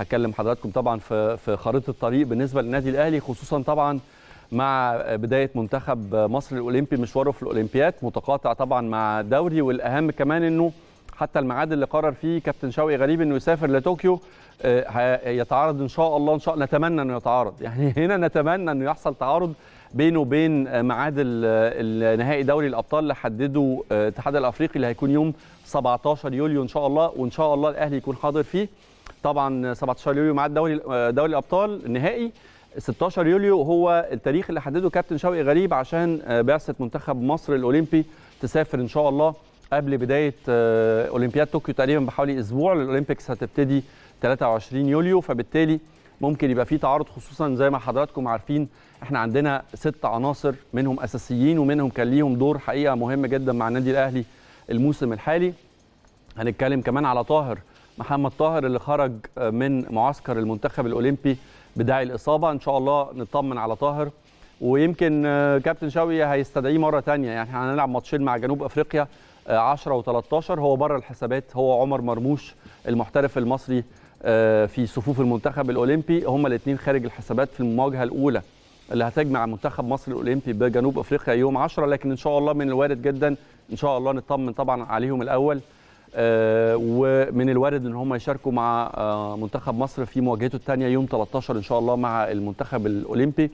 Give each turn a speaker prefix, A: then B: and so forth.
A: هتكلم حضراتكم طبعا في في خريطه الطريق بالنسبه للنادي الاهلي خصوصا طبعا مع بدايه منتخب مصر الاولمبي مشواره في الاولمبياد متقاطع طبعا مع دوري والاهم كمان انه حتى الميعاد اللي قرر فيه كابتن شوقي غريب انه يسافر لطوكيو آه، يتعارض ان شاء الله ان شاء الله نتمنى انه يتعارض يعني هنا نتمنى انه يحصل تعارض بينه وبين آه، ميعاد النهائي دوري الابطال اللي حدده آه، الاتحاد الافريقي اللي هيكون يوم 17 يوليو ان شاء الله وان شاء الله الاهلي يكون حاضر فيه طبعا 17 يوليو ميعاد دوري آه، دوري الابطال النهائي 16 يوليو هو التاريخ اللي حدده كابتن شوقي غريب عشان آه، بعثه منتخب مصر الاولمبي تسافر ان شاء الله قبل بدايه آه، اولمبياد طوكيو تقريبا بحوالي اسبوع الاولمبيكس هتبتدي 23 يوليو فبالتالي ممكن يبقى في تعارض خصوصا زي ما حضراتكم عارفين احنا عندنا ست عناصر منهم اساسيين ومنهم كان ليهم دور حقيقه مهم جدا مع النادي الاهلي الموسم الحالي هنتكلم كمان على طاهر محمد طاهر اللي خرج آه، من معسكر المنتخب الاولمبي بداعي الاصابه ان شاء الله نطمن على طاهر ويمكن آه، كابتن شوقي هيستدعيه مره ثانيه يعني احنا هنلعب ماتشين مع جنوب افريقيا 10 آه، و13 هو بره الحسابات هو عمر مرموش المحترف المصري في صفوف المنتخب الاولمبي هما الاثنين خارج الحسابات في المواجهه الاولى اللي هتجمع منتخب مصر الاولمبي بجنوب افريقيا يوم 10 لكن ان شاء الله من الوارد جدا ان شاء الله نطمن طبعا عليهم الاول آه، ومن الوارد ان هم يشاركوا مع آه، منتخب مصر في مواجهته الثانيه يوم 13 ان شاء الله مع المنتخب الاولمبي